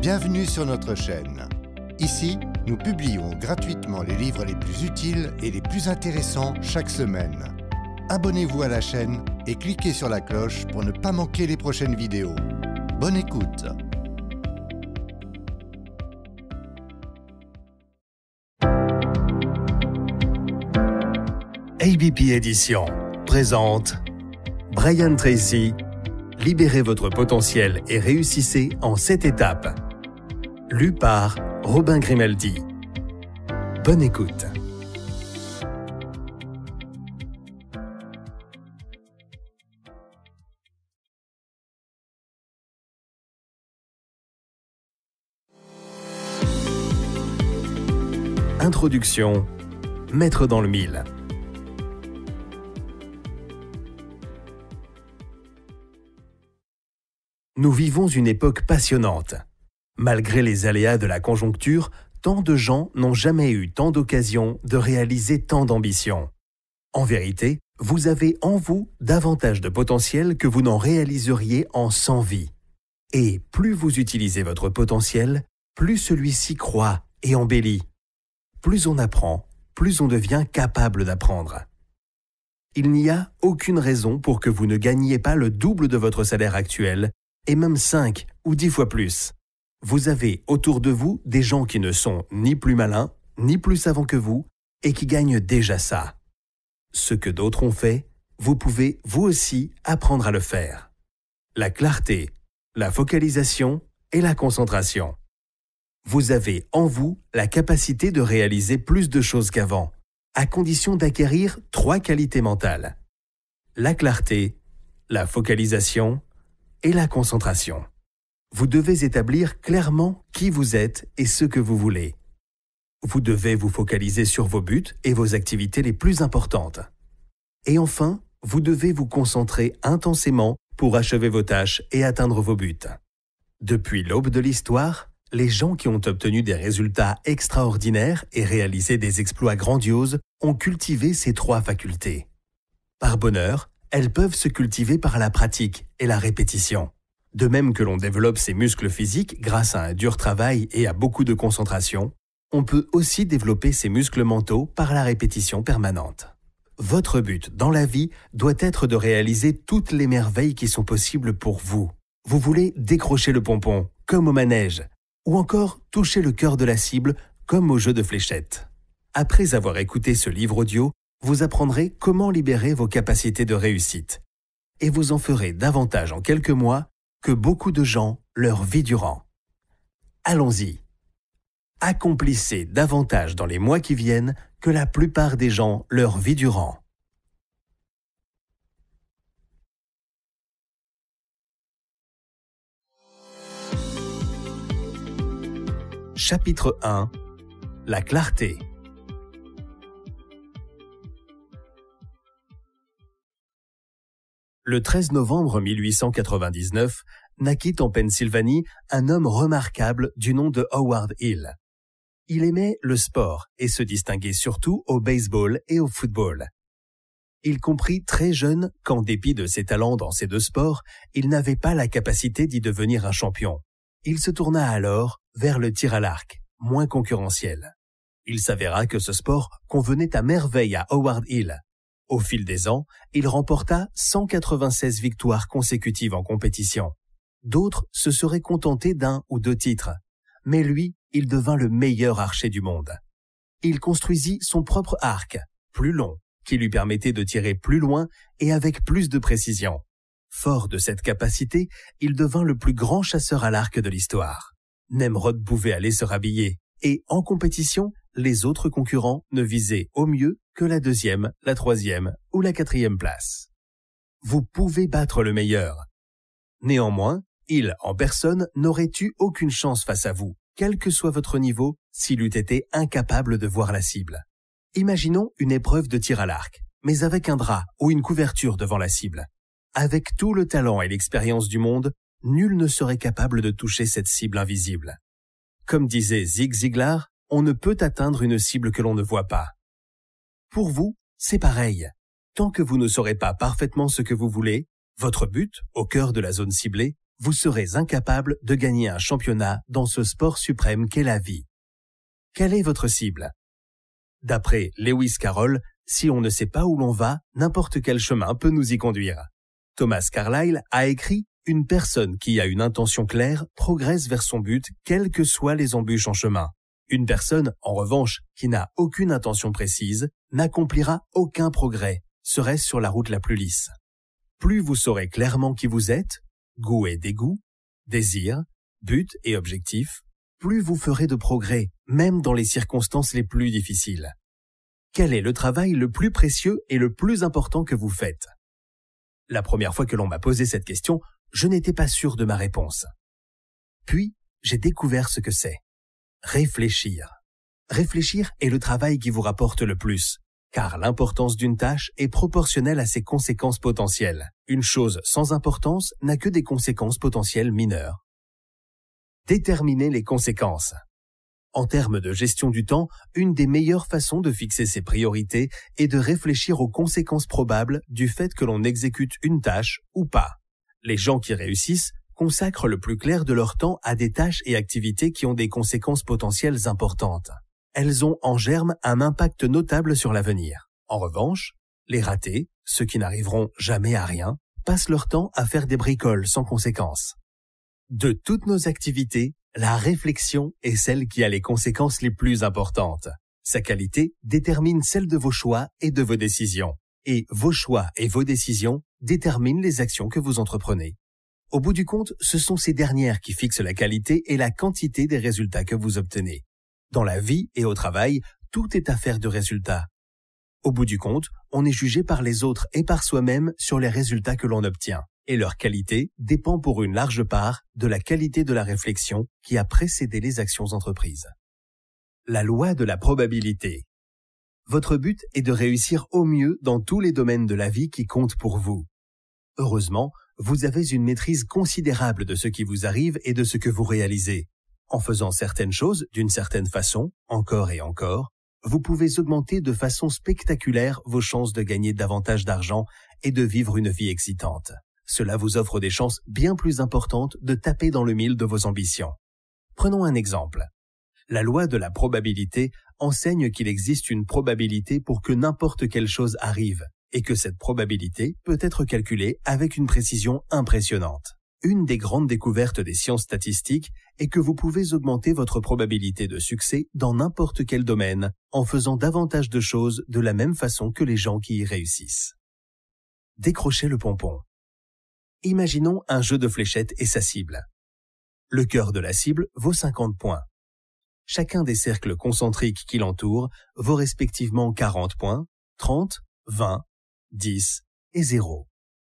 Bienvenue sur notre chaîne. Ici, nous publions gratuitement les livres les plus utiles et les plus intéressants chaque semaine. Abonnez-vous à la chaîne et cliquez sur la cloche pour ne pas manquer les prochaines vidéos. Bonne écoute ABP Édition présente Brian Tracy Libérez votre potentiel et réussissez en cette étape lu par Robin Grimaldi. Bonne écoute. Introduction Maître dans le mille. Nous vivons une époque passionnante Malgré les aléas de la conjoncture, tant de gens n'ont jamais eu tant d'occasions de réaliser tant d'ambitions. En vérité, vous avez en vous davantage de potentiel que vous n'en réaliseriez en 100 vies. Et plus vous utilisez votre potentiel, plus celui-ci croît et embellit. Plus on apprend, plus on devient capable d'apprendre. Il n'y a aucune raison pour que vous ne gagniez pas le double de votre salaire actuel, et même 5 ou 10 fois plus. Vous avez autour de vous des gens qui ne sont ni plus malins, ni plus savants que vous, et qui gagnent déjà ça. Ce que d'autres ont fait, vous pouvez vous aussi apprendre à le faire. La clarté, la focalisation et la concentration. Vous avez en vous la capacité de réaliser plus de choses qu'avant, à condition d'acquérir trois qualités mentales. La clarté, la focalisation et la concentration vous devez établir clairement qui vous êtes et ce que vous voulez. Vous devez vous focaliser sur vos buts et vos activités les plus importantes. Et enfin, vous devez vous concentrer intensément pour achever vos tâches et atteindre vos buts. Depuis l'aube de l'histoire, les gens qui ont obtenu des résultats extraordinaires et réalisé des exploits grandioses ont cultivé ces trois facultés. Par bonheur, elles peuvent se cultiver par la pratique et la répétition. De même que l'on développe ses muscles physiques grâce à un dur travail et à beaucoup de concentration, on peut aussi développer ses muscles mentaux par la répétition permanente. Votre but dans la vie doit être de réaliser toutes les merveilles qui sont possibles pour vous. Vous voulez décrocher le pompon, comme au manège, ou encore toucher le cœur de la cible, comme au jeu de fléchettes. Après avoir écouté ce livre audio, vous apprendrez comment libérer vos capacités de réussite. Et vous en ferez davantage en quelques mois que beaucoup de gens leur vie durant. Allons-y. Accomplissez davantage dans les mois qui viennent que la plupart des gens leur vie durant. Chapitre 1 La clarté Le 13 novembre 1899, naquit en Pennsylvanie un homme remarquable du nom de Howard Hill. Il aimait le sport et se distinguait surtout au baseball et au football. Il comprit très jeune qu'en dépit de ses talents dans ces deux sports, il n'avait pas la capacité d'y devenir un champion. Il se tourna alors vers le tir à l'arc, moins concurrentiel. Il s'avéra que ce sport convenait à merveille à Howard Hill, au fil des ans, il remporta 196 victoires consécutives en compétition. D'autres se seraient contentés d'un ou deux titres, mais lui, il devint le meilleur archer du monde. Il construisit son propre arc, plus long, qui lui permettait de tirer plus loin et avec plus de précision. Fort de cette capacité, il devint le plus grand chasseur à l'arc de l'histoire. Nemrod pouvait aller se rhabiller, et en compétition, les autres concurrents ne visaient au mieux que la deuxième, la troisième ou la quatrième place. Vous pouvez battre le meilleur. Néanmoins, il, en personne, n'aurait eu aucune chance face à vous, quel que soit votre niveau, s'il eût été incapable de voir la cible. Imaginons une épreuve de tir à l'arc, mais avec un drap ou une couverture devant la cible. Avec tout le talent et l'expérience du monde, nul ne serait capable de toucher cette cible invisible. Comme disait Zig Ziglar, on ne peut atteindre une cible que l'on ne voit pas. Pour vous, c'est pareil. Tant que vous ne saurez pas parfaitement ce que vous voulez, votre but, au cœur de la zone ciblée, vous serez incapable de gagner un championnat dans ce sport suprême qu'est la vie. Quelle est votre cible D'après Lewis Carroll, si on ne sait pas où l'on va, n'importe quel chemin peut nous y conduire. Thomas Carlyle a écrit Une personne qui a une intention claire progresse vers son but, quelles que soient les embûches en chemin. Une personne, en revanche, qui n'a aucune intention précise, n'accomplira aucun progrès, serait-ce sur la route la plus lisse. Plus vous saurez clairement qui vous êtes, goût et dégoût, désir, but et objectif, plus vous ferez de progrès, même dans les circonstances les plus difficiles. Quel est le travail le plus précieux et le plus important que vous faites La première fois que l'on m'a posé cette question, je n'étais pas sûr de ma réponse. Puis, j'ai découvert ce que c'est. Réfléchir. Réfléchir est le travail qui vous rapporte le plus, car l'importance d'une tâche est proportionnelle à ses conséquences potentielles. Une chose sans importance n'a que des conséquences potentielles mineures. Déterminer les conséquences. En termes de gestion du temps, une des meilleures façons de fixer ses priorités est de réfléchir aux conséquences probables du fait que l'on exécute une tâche ou pas. Les gens qui réussissent consacrent le plus clair de leur temps à des tâches et activités qui ont des conséquences potentielles importantes. Elles ont en germe un impact notable sur l'avenir. En revanche, les ratés, ceux qui n'arriveront jamais à rien, passent leur temps à faire des bricoles sans conséquences. De toutes nos activités, la réflexion est celle qui a les conséquences les plus importantes. Sa qualité détermine celle de vos choix et de vos décisions. Et vos choix et vos décisions déterminent les actions que vous entreprenez. Au bout du compte, ce sont ces dernières qui fixent la qualité et la quantité des résultats que vous obtenez. Dans la vie et au travail, tout est affaire de résultats. Au bout du compte, on est jugé par les autres et par soi-même sur les résultats que l'on obtient, et leur qualité dépend pour une large part de la qualité de la réflexion qui a précédé les actions entreprises. La loi de la probabilité. Votre but est de réussir au mieux dans tous les domaines de la vie qui comptent pour vous. Heureusement, vous avez une maîtrise considérable de ce qui vous arrive et de ce que vous réalisez. En faisant certaines choses d'une certaine façon, encore et encore, vous pouvez augmenter de façon spectaculaire vos chances de gagner davantage d'argent et de vivre une vie excitante. Cela vous offre des chances bien plus importantes de taper dans le mille de vos ambitions. Prenons un exemple. La loi de la probabilité enseigne qu'il existe une probabilité pour que n'importe quelle chose arrive, et que cette probabilité peut être calculée avec une précision impressionnante. Une des grandes découvertes des sciences statistiques est que vous pouvez augmenter votre probabilité de succès dans n'importe quel domaine en faisant davantage de choses de la même façon que les gens qui y réussissent. Décrochez le pompon. Imaginons un jeu de fléchettes et sa cible. Le cœur de la cible vaut 50 points. Chacun des cercles concentriques qui l'entourent vaut respectivement 40 points, 30, 20 10 et 0.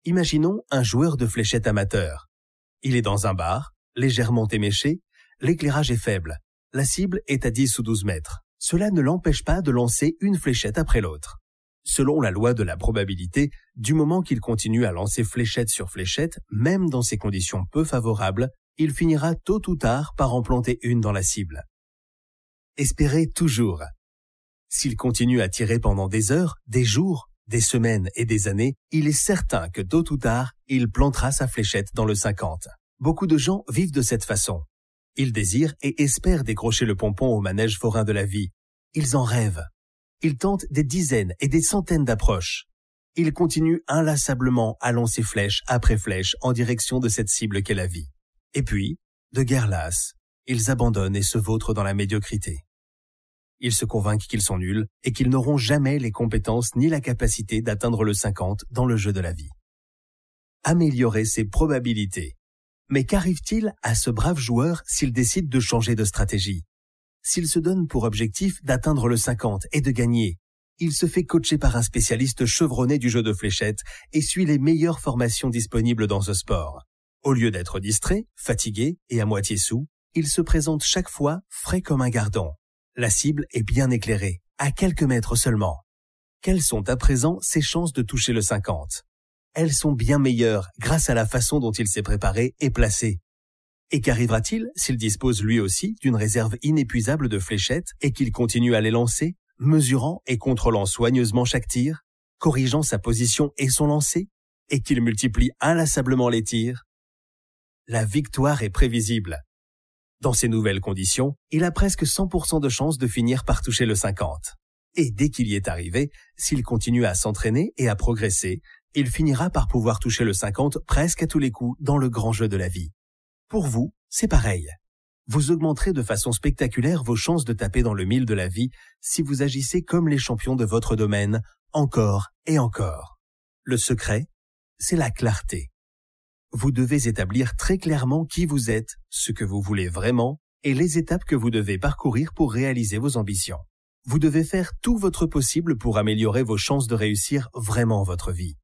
Imaginons un joueur de fléchettes amateur. Il est dans un bar, légèrement éméché, l'éclairage est faible, la cible est à 10 ou 12 mètres. Cela ne l'empêche pas de lancer une fléchette après l'autre. Selon la loi de la probabilité, du moment qu'il continue à lancer fléchette sur fléchette, même dans ces conditions peu favorables, il finira tôt ou tard par en planter une dans la cible. Espérez toujours. S'il continue à tirer pendant des heures, des jours, des semaines et des années, il est certain que tôt ou tard, il plantera sa fléchette dans le 50. Beaucoup de gens vivent de cette façon. Ils désirent et espèrent décrocher le pompon au manège forain de la vie. Ils en rêvent. Ils tentent des dizaines et des centaines d'approches. Ils continuent inlassablement à lancer flèche après flèche en direction de cette cible qu'est la vie. Et puis, de guerre lasse, ils abandonnent et se vautrent dans la médiocrité. Ils se convainquent qu'ils sont nuls et qu'ils n'auront jamais les compétences ni la capacité d'atteindre le 50 dans le jeu de la vie. Améliorer ses probabilités. Mais qu'arrive-t-il à ce brave joueur s'il décide de changer de stratégie S'il se donne pour objectif d'atteindre le 50 et de gagner, il se fait coacher par un spécialiste chevronné du jeu de fléchettes et suit les meilleures formations disponibles dans ce sport. Au lieu d'être distrait, fatigué et à moitié sous, il se présente chaque fois frais comme un gardon. La cible est bien éclairée, à quelques mètres seulement. Quelles sont à présent ses chances de toucher le 50 Elles sont bien meilleures grâce à la façon dont il s'est préparé et placé. Et qu'arrivera-t-il s'il dispose lui aussi d'une réserve inépuisable de fléchettes et qu'il continue à les lancer, mesurant et contrôlant soigneusement chaque tir, corrigeant sa position et son lancer, et qu'il multiplie inlassablement les tirs La victoire est prévisible, dans ces nouvelles conditions, il a presque 100% de chances de finir par toucher le 50. Et dès qu'il y est arrivé, s'il continue à s'entraîner et à progresser, il finira par pouvoir toucher le 50 presque à tous les coups dans le grand jeu de la vie. Pour vous, c'est pareil. Vous augmenterez de façon spectaculaire vos chances de taper dans le mille de la vie si vous agissez comme les champions de votre domaine, encore et encore. Le secret, c'est la clarté vous devez établir très clairement qui vous êtes, ce que vous voulez vraiment, et les étapes que vous devez parcourir pour réaliser vos ambitions. Vous devez faire tout votre possible pour améliorer vos chances de réussir vraiment votre vie.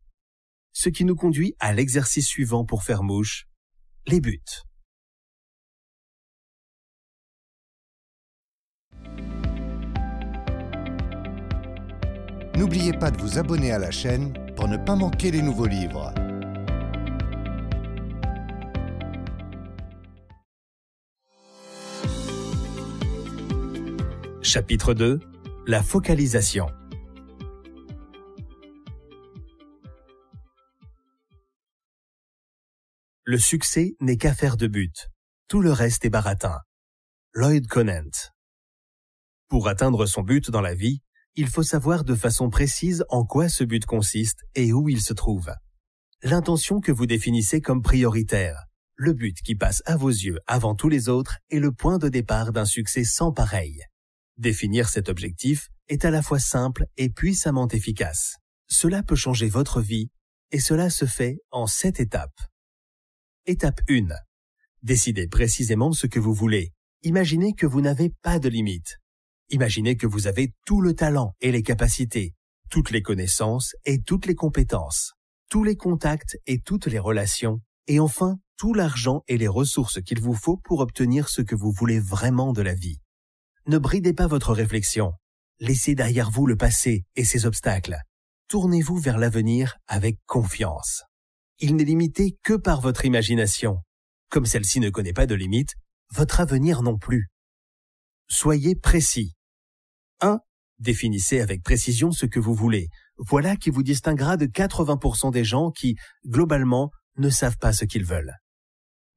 Ce qui nous conduit à l'exercice suivant pour faire mouche, les buts. N'oubliez pas de vous abonner à la chaîne pour ne pas manquer les nouveaux livres. Chapitre 2 La focalisation Le succès n'est qu'affaire de but. Tout le reste est baratin. Lloyd Conant Pour atteindre son but dans la vie, il faut savoir de façon précise en quoi ce but consiste et où il se trouve. L'intention que vous définissez comme prioritaire, le but qui passe à vos yeux avant tous les autres est le point de départ d'un succès sans pareil. Définir cet objectif est à la fois simple et puissamment efficace. Cela peut changer votre vie et cela se fait en sept étapes. Étape 1. Décidez précisément ce que vous voulez. Imaginez que vous n'avez pas de limites. Imaginez que vous avez tout le talent et les capacités, toutes les connaissances et toutes les compétences, tous les contacts et toutes les relations, et enfin tout l'argent et les ressources qu'il vous faut pour obtenir ce que vous voulez vraiment de la vie. Ne bridez pas votre réflexion. Laissez derrière vous le passé et ses obstacles. Tournez-vous vers l'avenir avec confiance. Il n'est limité que par votre imagination. Comme celle-ci ne connaît pas de limite, votre avenir non plus. Soyez précis. 1. Définissez avec précision ce que vous voulez. Voilà qui vous distinguera de 80% des gens qui, globalement, ne savent pas ce qu'ils veulent.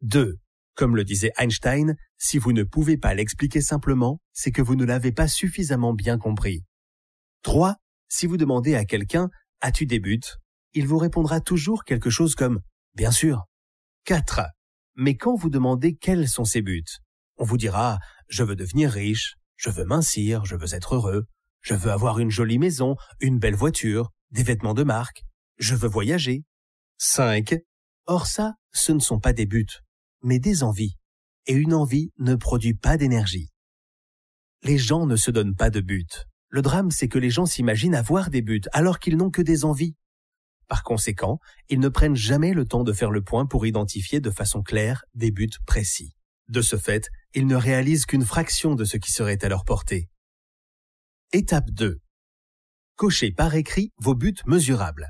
2. Comme le disait Einstein, si vous ne pouvez pas l'expliquer simplement, c'est que vous ne l'avez pas suffisamment bien compris. 3. Si vous demandez à quelqu'un As-tu des buts il vous répondra toujours quelque chose comme Bien sûr. 4. Mais quand vous demandez quels sont ses buts, on vous dira Je veux devenir riche, je veux mincir, je veux être heureux, je veux avoir une jolie maison, une belle voiture, des vêtements de marque, je veux voyager. 5. Or ça, ce ne sont pas des buts, mais des envies, et une envie ne produit pas d'énergie. Les gens ne se donnent pas de but. Le drame, c'est que les gens s'imaginent avoir des buts alors qu'ils n'ont que des envies. Par conséquent, ils ne prennent jamais le temps de faire le point pour identifier de façon claire des buts précis. De ce fait, ils ne réalisent qu'une fraction de ce qui serait à leur portée. Étape 2. Cochez par écrit vos buts mesurables.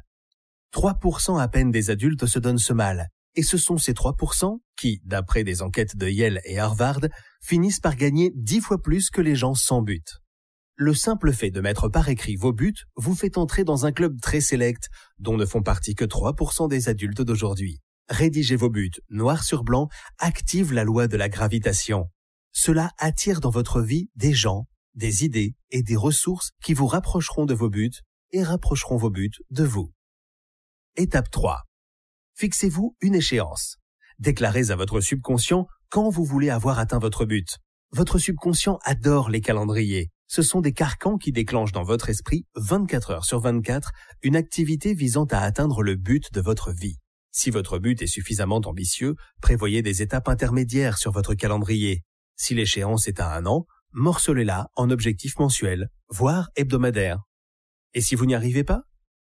3% à peine des adultes se donnent ce mal, et ce sont ces 3% qui, d'après des enquêtes de Yale et Harvard, finissent par gagner 10 fois plus que les gens sans but. Le simple fait de mettre par écrit vos buts vous fait entrer dans un club très sélect, dont ne font partie que 3% des adultes d'aujourd'hui. Rédigez vos buts, noir sur blanc, active la loi de la gravitation. Cela attire dans votre vie des gens, des idées et des ressources qui vous rapprocheront de vos buts et rapprocheront vos buts de vous. Étape 3. Fixez-vous une échéance. Déclarez à votre subconscient quand vous voulez avoir atteint votre but. Votre subconscient adore les calendriers. Ce sont des carcans qui déclenchent dans votre esprit 24 heures sur 24 une activité visant à atteindre le but de votre vie. Si votre but est suffisamment ambitieux, prévoyez des étapes intermédiaires sur votre calendrier. Si l'échéance est à un an, morcelez-la en objectifs mensuels, voire hebdomadaires. Et si vous n'y arrivez pas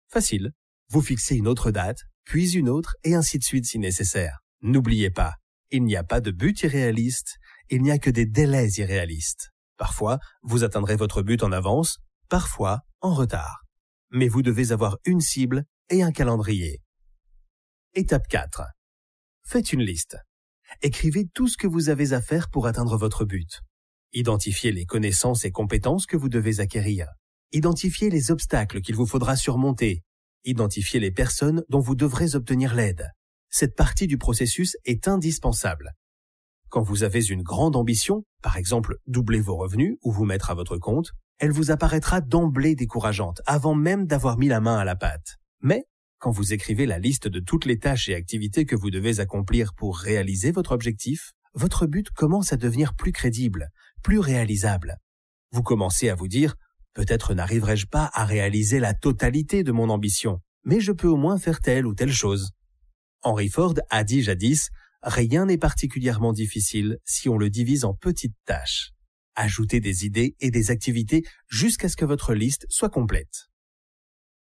Facile vous fixez une autre date, puis une autre, et ainsi de suite si nécessaire. N'oubliez pas, il n'y a pas de but irréaliste, il n'y a que des délais irréalistes. Parfois, vous atteindrez votre but en avance, parfois en retard. Mais vous devez avoir une cible et un calendrier. Étape 4. Faites une liste. Écrivez tout ce que vous avez à faire pour atteindre votre but. Identifiez les connaissances et compétences que vous devez acquérir. Identifiez les obstacles qu'il vous faudra surmonter Identifiez les personnes dont vous devrez obtenir l'aide. Cette partie du processus est indispensable. Quand vous avez une grande ambition, par exemple doubler vos revenus ou vous mettre à votre compte, elle vous apparaîtra d'emblée décourageante avant même d'avoir mis la main à la pâte. Mais quand vous écrivez la liste de toutes les tâches et activités que vous devez accomplir pour réaliser votre objectif, votre but commence à devenir plus crédible, plus réalisable. Vous commencez à vous dire Peut-être n'arriverai-je pas à réaliser la totalité de mon ambition, mais je peux au moins faire telle ou telle chose. Henry Ford a dit jadis, rien n'est particulièrement difficile si on le divise en petites tâches. Ajoutez des idées et des activités jusqu'à ce que votre liste soit complète.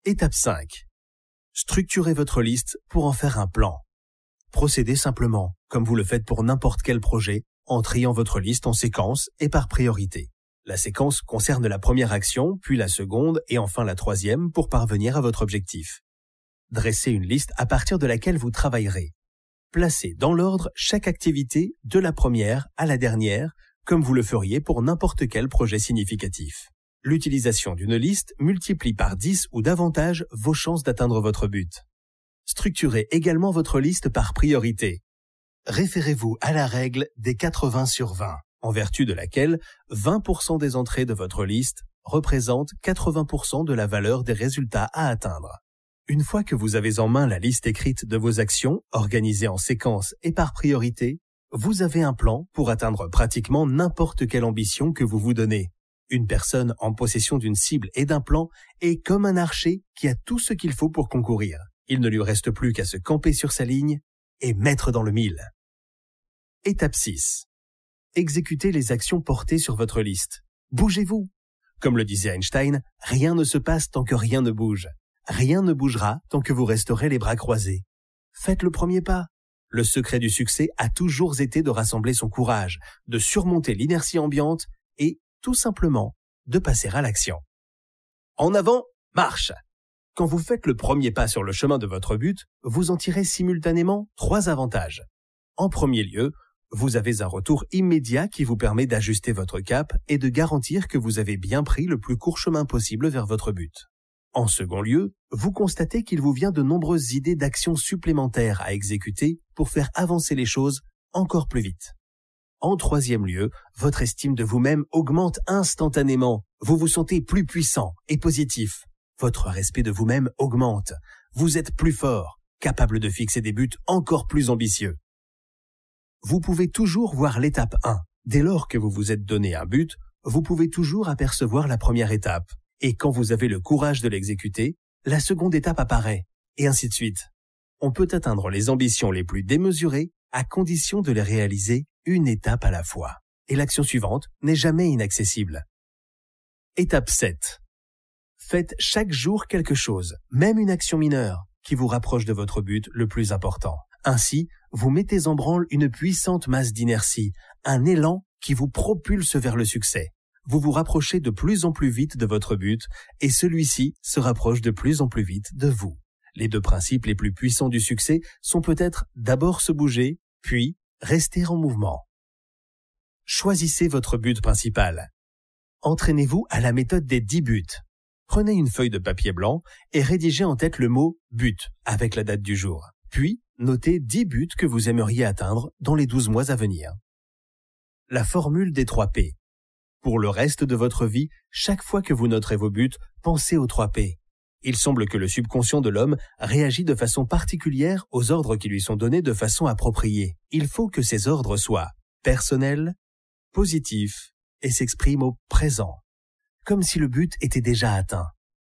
Étape 5. Structurez votre liste pour en faire un plan. Procédez simplement, comme vous le faites pour n'importe quel projet, en triant votre liste en séquence et par priorité. La séquence concerne la première action, puis la seconde et enfin la troisième pour parvenir à votre objectif. Dressez une liste à partir de laquelle vous travaillerez. Placez dans l'ordre chaque activité de la première à la dernière, comme vous le feriez pour n'importe quel projet significatif. L'utilisation d'une liste multiplie par 10 ou davantage vos chances d'atteindre votre but. Structurez également votre liste par priorité. Référez-vous à la règle des 80 sur 20 en vertu de laquelle 20% des entrées de votre liste représentent 80% de la valeur des résultats à atteindre. Une fois que vous avez en main la liste écrite de vos actions, organisée en séquence et par priorité, vous avez un plan pour atteindre pratiquement n'importe quelle ambition que vous vous donnez. Une personne en possession d'une cible et d'un plan est comme un archer qui a tout ce qu'il faut pour concourir. Il ne lui reste plus qu'à se camper sur sa ligne et mettre dans le mille. Étape 6. Exécutez les actions portées sur votre liste. Bougez-vous. Comme le disait Einstein, rien ne se passe tant que rien ne bouge. Rien ne bougera tant que vous resterez les bras croisés. Faites le premier pas. Le secret du succès a toujours été de rassembler son courage, de surmonter l'inertie ambiante et, tout simplement, de passer à l'action. En avant, marche Quand vous faites le premier pas sur le chemin de votre but, vous en tirez simultanément trois avantages. En premier lieu, vous avez un retour immédiat qui vous permet d'ajuster votre cap et de garantir que vous avez bien pris le plus court chemin possible vers votre but. En second lieu, vous constatez qu'il vous vient de nombreuses idées d'actions supplémentaires à exécuter pour faire avancer les choses encore plus vite. En troisième lieu, votre estime de vous-même augmente instantanément. Vous vous sentez plus puissant et positif. Votre respect de vous-même augmente. Vous êtes plus fort, capable de fixer des buts encore plus ambitieux vous pouvez toujours voir l'étape 1. Dès lors que vous vous êtes donné un but, vous pouvez toujours apercevoir la première étape. Et quand vous avez le courage de l'exécuter, la seconde étape apparaît, et ainsi de suite. On peut atteindre les ambitions les plus démesurées à condition de les réaliser une étape à la fois. Et l'action suivante n'est jamais inaccessible. Étape 7. Faites chaque jour quelque chose, même une action mineure, qui vous rapproche de votre but le plus important. Ainsi, vous mettez en branle une puissante masse d'inertie, un élan qui vous propulse vers le succès. Vous vous rapprochez de plus en plus vite de votre but, et celui-ci se rapproche de plus en plus vite de vous. Les deux principes les plus puissants du succès sont peut-être d'abord se bouger, puis rester en mouvement. Choisissez votre but principal. Entraînez-vous à la méthode des 10 buts. Prenez une feuille de papier blanc et rédigez en tête le mot but avec la date du jour. Puis, notez 10 buts que vous aimeriez atteindre dans les 12 mois à venir. La formule des 3 P. Pour le reste de votre vie, chaque fois que vous noterez vos buts, pensez aux 3 P. Il semble que le subconscient de l'homme réagit de façon particulière aux ordres qui lui sont donnés de façon appropriée. Il faut que ces ordres soient personnels, positifs et s'expriment au présent, comme si le but était déjà atteint.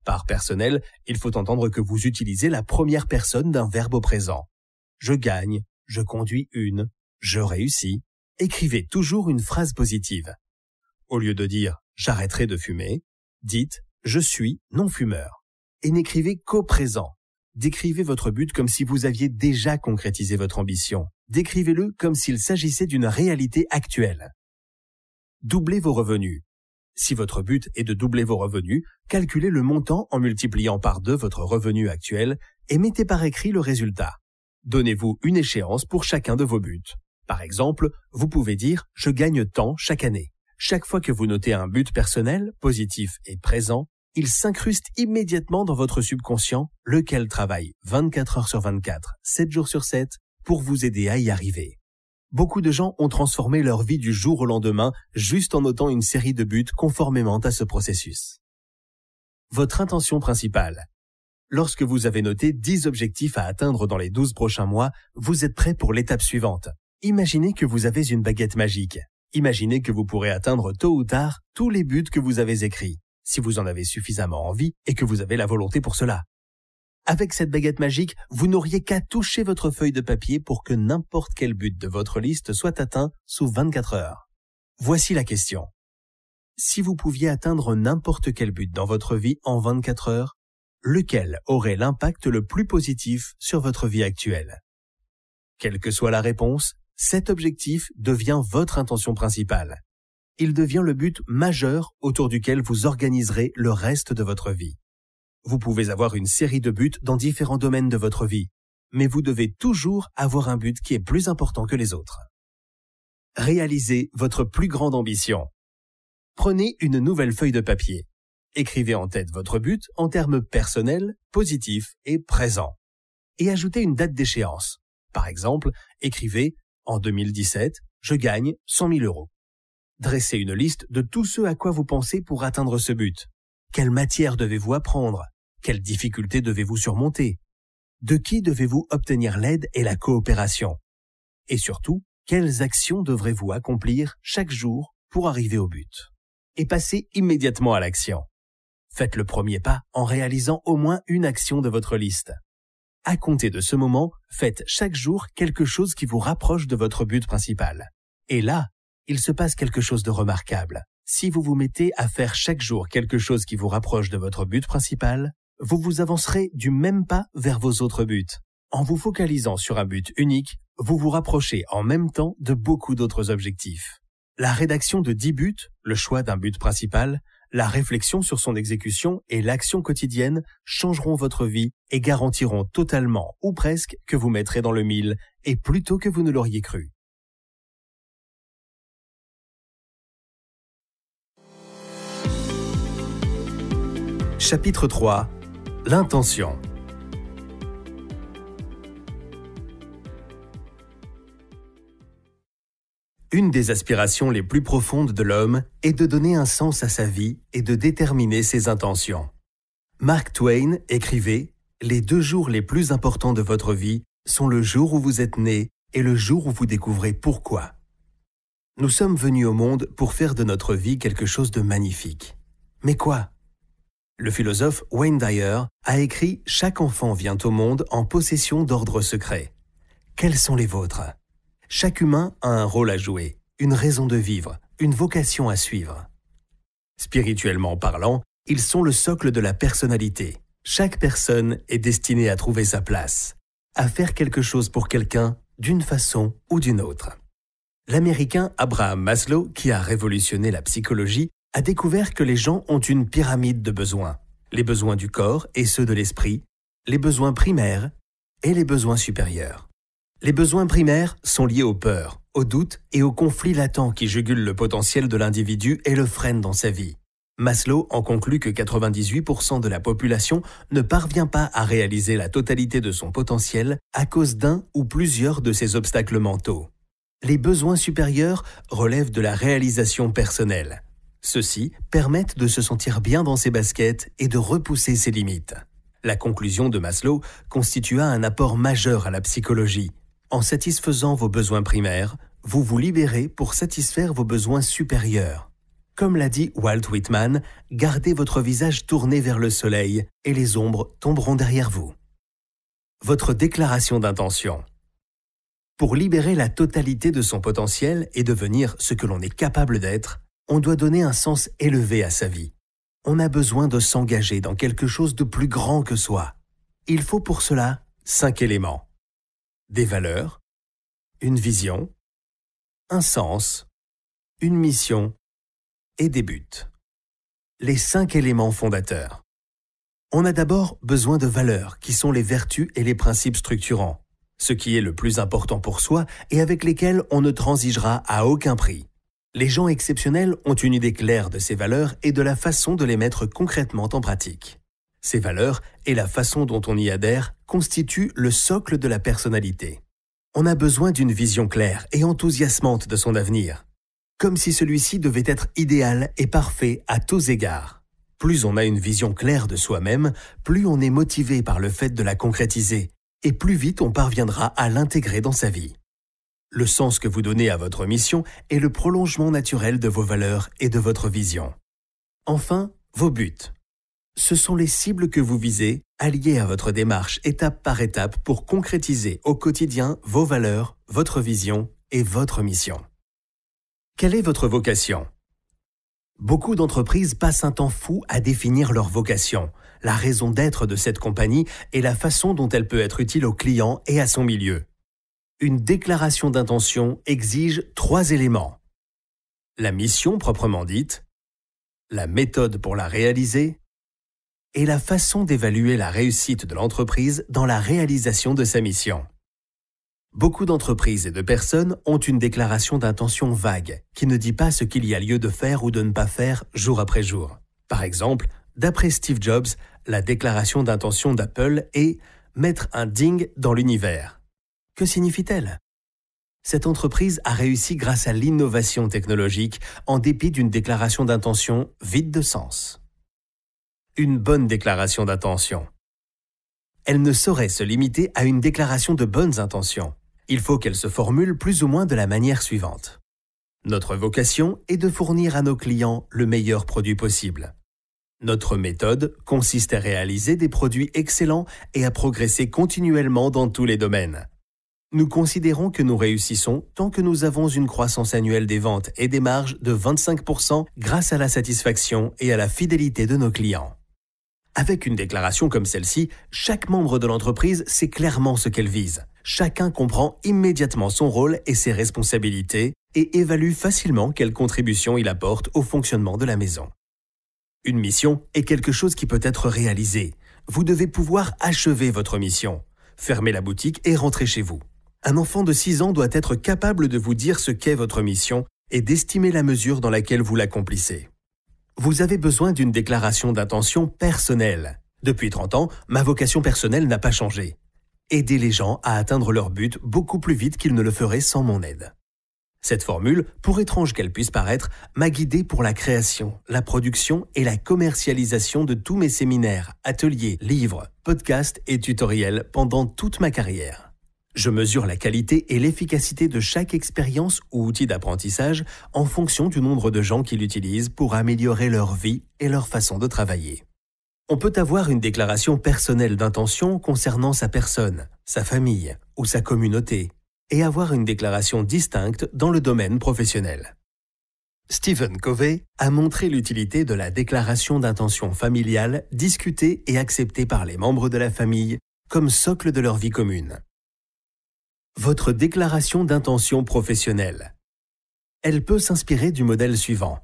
Par personnel, il faut entendre que vous utilisez la première personne d'un verbe au présent. Je gagne, je conduis une, je réussis. Écrivez toujours une phrase positive. Au lieu de dire j'arrêterai de fumer, dites je suis non-fumeur. Et n'écrivez qu'au présent. Décrivez votre but comme si vous aviez déjà concrétisé votre ambition. Décrivez-le comme s'il s'agissait d'une réalité actuelle. Doublez vos revenus. Si votre but est de doubler vos revenus, calculez le montant en multipliant par deux votre revenu actuel et mettez par écrit le résultat. Donnez-vous une échéance pour chacun de vos buts. Par exemple, vous pouvez dire ⁇ Je gagne tant chaque année ⁇ Chaque fois que vous notez un but personnel, positif et présent, il s'incruste immédiatement dans votre subconscient, lequel travaille 24 heures sur 24, 7 jours sur 7, pour vous aider à y arriver beaucoup de gens ont transformé leur vie du jour au lendemain juste en notant une série de buts conformément à ce processus. Votre intention principale. Lorsque vous avez noté 10 objectifs à atteindre dans les 12 prochains mois, vous êtes prêt pour l'étape suivante. Imaginez que vous avez une baguette magique. Imaginez que vous pourrez atteindre tôt ou tard tous les buts que vous avez écrits, si vous en avez suffisamment envie et que vous avez la volonté pour cela. Avec cette baguette magique, vous n'auriez qu'à toucher votre feuille de papier pour que n'importe quel but de votre liste soit atteint sous 24 heures. Voici la question. Si vous pouviez atteindre n'importe quel but dans votre vie en 24 heures, lequel aurait l'impact le plus positif sur votre vie actuelle Quelle que soit la réponse, cet objectif devient votre intention principale. Il devient le but majeur autour duquel vous organiserez le reste de votre vie. Vous pouvez avoir une série de buts dans différents domaines de votre vie, mais vous devez toujours avoir un but qui est plus important que les autres. Réalisez votre plus grande ambition. Prenez une nouvelle feuille de papier. Écrivez en tête votre but en termes personnels, positifs et présents. Et ajoutez une date d'échéance. Par exemple, écrivez En 2017, je gagne 100 000 euros. Dressez une liste de tout ce à quoi vous pensez pour atteindre ce but. Quelle matière devez-vous apprendre Quelles difficultés devez-vous surmonter De qui devez-vous obtenir l'aide et la coopération Et surtout, quelles actions devrez-vous accomplir chaque jour pour arriver au but Et passez immédiatement à l'action. Faites le premier pas en réalisant au moins une action de votre liste. À compter de ce moment, faites chaque jour quelque chose qui vous rapproche de votre but principal. Et là, il se passe quelque chose de remarquable si vous vous mettez à faire chaque jour quelque chose qui vous rapproche de votre but principal, vous vous avancerez du même pas vers vos autres buts. En vous focalisant sur un but unique, vous vous rapprochez en même temps de beaucoup d'autres objectifs. La rédaction de 10 buts, le choix d'un but principal, la réflexion sur son exécution et l'action quotidienne changeront votre vie et garantiront totalement ou presque que vous mettrez dans le mille et plutôt que vous ne l'auriez cru. Chapitre 3 L'intention Une des aspirations les plus profondes de l'homme est de donner un sens à sa vie et de déterminer ses intentions. Mark Twain écrivait Les deux jours les plus importants de votre vie sont le jour où vous êtes né et le jour où vous découvrez pourquoi. Nous sommes venus au monde pour faire de notre vie quelque chose de magnifique. Mais quoi le philosophe Wayne Dyer a écrit Chaque enfant vient au monde en possession d'ordres secrets. Quels sont les vôtres Chaque humain a un rôle à jouer, une raison de vivre, une vocation à suivre. Spirituellement parlant, ils sont le socle de la personnalité. Chaque personne est destinée à trouver sa place, à faire quelque chose pour quelqu'un d'une façon ou d'une autre. L'Américain Abraham Maslow, qui a révolutionné la psychologie, a découvert que les gens ont une pyramide de besoins. Les besoins du corps et ceux de l'esprit, les besoins primaires et les besoins supérieurs. Les besoins primaires sont liés aux peurs, aux doutes et aux conflits latents qui jugulent le potentiel de l'individu et le freinent dans sa vie. Maslow en conclut que 98% de la population ne parvient pas à réaliser la totalité de son potentiel à cause d'un ou plusieurs de ces obstacles mentaux. Les besoins supérieurs relèvent de la réalisation personnelle. Ceux-ci permettent de se sentir bien dans ses baskets et de repousser ses limites. La conclusion de Maslow constitua un apport majeur à la psychologie. En satisfaisant vos besoins primaires, vous vous libérez pour satisfaire vos besoins supérieurs. Comme l'a dit Walt Whitman, gardez votre visage tourné vers le soleil et les ombres tomberont derrière vous. Votre déclaration d'intention. Pour libérer la totalité de son potentiel et devenir ce que l'on est capable d'être, on doit donner un sens élevé à sa vie. On a besoin de s'engager dans quelque chose de plus grand que soi. Il faut pour cela cinq éléments. Des valeurs, une vision, un sens, une mission et des buts. Les cinq éléments fondateurs. On a d'abord besoin de valeurs qui sont les vertus et les principes structurants, ce qui est le plus important pour soi et avec lesquels on ne transigera à aucun prix. Les gens exceptionnels ont une idée claire de ces valeurs et de la façon de les mettre concrètement en pratique. Ces valeurs et la façon dont on y adhère constituent le socle de la personnalité. On a besoin d'une vision claire et enthousiasmante de son avenir, comme si celui-ci devait être idéal et parfait à tous égards. Plus on a une vision claire de soi-même, plus on est motivé par le fait de la concrétiser, et plus vite on parviendra à l'intégrer dans sa vie. Le sens que vous donnez à votre mission est le prolongement naturel de vos valeurs et de votre vision. Enfin, vos buts. Ce sont les cibles que vous visez, alliées à votre démarche étape par étape pour concrétiser au quotidien vos valeurs, votre vision et votre mission. Quelle est votre vocation Beaucoup d'entreprises passent un temps fou à définir leur vocation, la raison d'être de cette compagnie et la façon dont elle peut être utile au clients et à son milieu une déclaration d'intention exige trois éléments. La mission proprement dite, la méthode pour la réaliser et la façon d'évaluer la réussite de l'entreprise dans la réalisation de sa mission. Beaucoup d'entreprises et de personnes ont une déclaration d'intention vague qui ne dit pas ce qu'il y a lieu de faire ou de ne pas faire jour après jour. Par exemple, d'après Steve Jobs, la déclaration d'intention d'Apple est mettre un ding dans l'univers. Que signifie-t-elle Cette entreprise a réussi grâce à l'innovation technologique en dépit d'une déclaration d'intention vide de sens. Une bonne déclaration d'intention. Elle ne saurait se limiter à une déclaration de bonnes intentions. Il faut qu'elle se formule plus ou moins de la manière suivante. Notre vocation est de fournir à nos clients le meilleur produit possible. Notre méthode consiste à réaliser des produits excellents et à progresser continuellement dans tous les domaines. Nous considérons que nous réussissons tant que nous avons une croissance annuelle des ventes et des marges de 25% grâce à la satisfaction et à la fidélité de nos clients. Avec une déclaration comme celle-ci, chaque membre de l'entreprise sait clairement ce qu'elle vise. Chacun comprend immédiatement son rôle et ses responsabilités et évalue facilement quelle contribution il apporte au fonctionnement de la maison. Une mission est quelque chose qui peut être réalisé. Vous devez pouvoir achever votre mission, fermer la boutique et rentrer chez vous. Un enfant de 6 ans doit être capable de vous dire ce qu'est votre mission et d'estimer la mesure dans laquelle vous l'accomplissez. Vous avez besoin d'une déclaration d'intention personnelle. Depuis 30 ans, ma vocation personnelle n'a pas changé. Aider les gens à atteindre leur but beaucoup plus vite qu'ils ne le feraient sans mon aide. Cette formule, pour étrange qu'elle puisse paraître, m'a guidé pour la création, la production et la commercialisation de tous mes séminaires, ateliers, livres, podcasts et tutoriels pendant toute ma carrière. Je mesure la qualité et l'efficacité de chaque expérience ou outil d'apprentissage en fonction du nombre de gens qui l'utilisent pour améliorer leur vie et leur façon de travailler. On peut avoir une déclaration personnelle d'intention concernant sa personne, sa famille ou sa communauté, et avoir une déclaration distincte dans le domaine professionnel. Stephen Covey a montré l'utilité de la déclaration d'intention familiale discutée et acceptée par les membres de la famille comme socle de leur vie commune votre déclaration d'intention professionnelle. Elle peut s'inspirer du modèle suivant.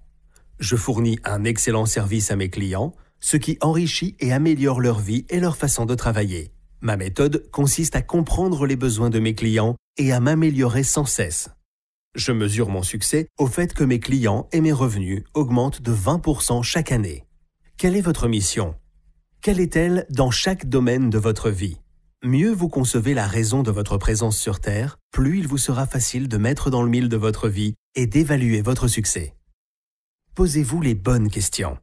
Je fournis un excellent service à mes clients, ce qui enrichit et améliore leur vie et leur façon de travailler. Ma méthode consiste à comprendre les besoins de mes clients et à m'améliorer sans cesse. Je mesure mon succès au fait que mes clients et mes revenus augmentent de 20% chaque année. Quelle est votre mission Quelle est-elle dans chaque domaine de votre vie Mieux vous concevez la raison de votre présence sur Terre, plus il vous sera facile de mettre dans le mille de votre vie et d'évaluer votre succès. Posez-vous les bonnes questions.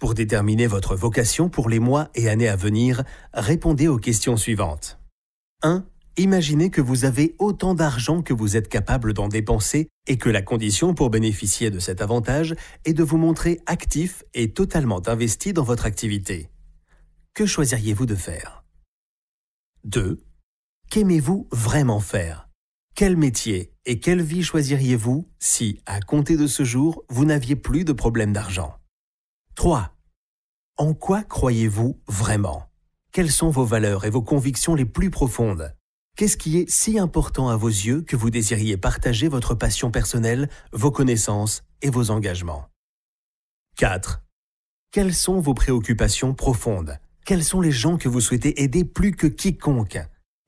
Pour déterminer votre vocation pour les mois et années à venir, répondez aux questions suivantes. 1. Imaginez que vous avez autant d'argent que vous êtes capable d'en dépenser et que la condition pour bénéficier de cet avantage est de vous montrer actif et totalement investi dans votre activité. Que choisiriez-vous de faire 2. Qu'aimez-vous vraiment faire Quel métier et quelle vie choisiriez-vous si, à compter de ce jour, vous n'aviez plus de problème d'argent 3. En quoi croyez-vous vraiment Quelles sont vos valeurs et vos convictions les plus profondes Qu'est-ce qui est si important à vos yeux que vous désiriez partager votre passion personnelle, vos connaissances et vos engagements 4. Quelles sont vos préoccupations profondes quels sont les gens que vous souhaitez aider plus que quiconque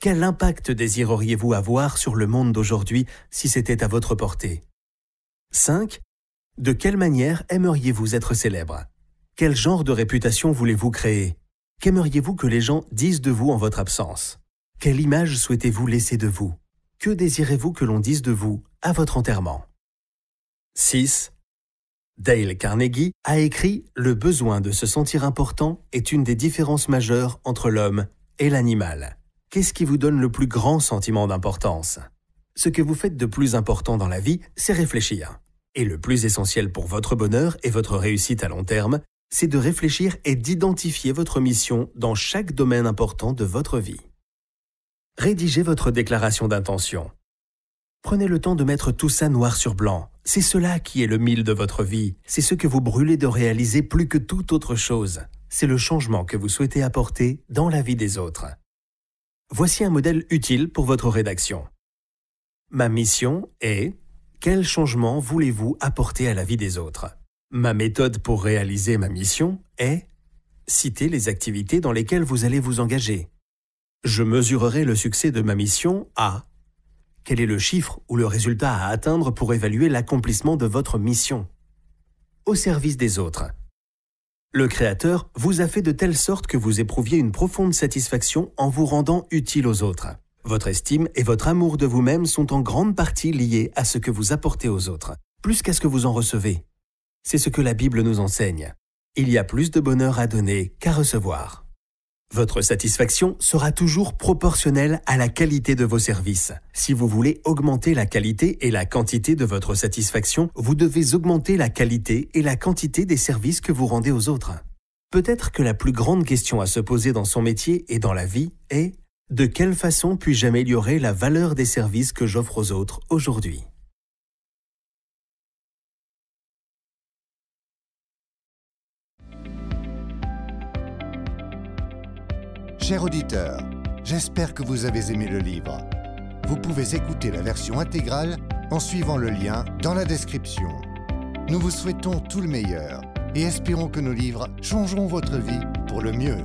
Quel impact désireriez-vous avoir sur le monde d'aujourd'hui si c'était à votre portée 5. De quelle manière aimeriez-vous être célèbre Quel genre de réputation voulez-vous créer Qu'aimeriez-vous que les gens disent de vous en votre absence Quelle image souhaitez-vous laisser de vous Que désirez-vous que l'on dise de vous à votre enterrement 6. Dale Carnegie a écrit Le besoin de se sentir important est une des différences majeures entre l'homme et l'animal. Qu'est-ce qui vous donne le plus grand sentiment d'importance Ce que vous faites de plus important dans la vie, c'est réfléchir. Et le plus essentiel pour votre bonheur et votre réussite à long terme, c'est de réfléchir et d'identifier votre mission dans chaque domaine important de votre vie. Rédigez votre déclaration d'intention. Prenez le temps de mettre tout ça noir sur blanc. C'est cela qui est le mille de votre vie. C'est ce que vous brûlez de réaliser plus que toute autre chose. C'est le changement que vous souhaitez apporter dans la vie des autres. Voici un modèle utile pour votre rédaction. Ma mission est Quel changement voulez-vous apporter à la vie des autres Ma méthode pour réaliser ma mission est Citer les activités dans lesquelles vous allez vous engager. Je mesurerai le succès de ma mission à quel est le chiffre ou le résultat à atteindre pour évaluer l'accomplissement de votre mission Au service des autres. Le Créateur vous a fait de telle sorte que vous éprouviez une profonde satisfaction en vous rendant utile aux autres. Votre estime et votre amour de vous-même sont en grande partie liés à ce que vous apportez aux autres, plus qu'à ce que vous en recevez. C'est ce que la Bible nous enseigne. Il y a plus de bonheur à donner qu'à recevoir. Votre satisfaction sera toujours proportionnelle à la qualité de vos services. Si vous voulez augmenter la qualité et la quantité de votre satisfaction, vous devez augmenter la qualité et la quantité des services que vous rendez aux autres. Peut-être que la plus grande question à se poser dans son métier et dans la vie est de quelle façon puis-je améliorer la valeur des services que j'offre aux autres aujourd'hui Chers auditeurs, j'espère que vous avez aimé le livre. Vous pouvez écouter la version intégrale en suivant le lien dans la description. Nous vous souhaitons tout le meilleur et espérons que nos livres changeront votre vie pour le mieux.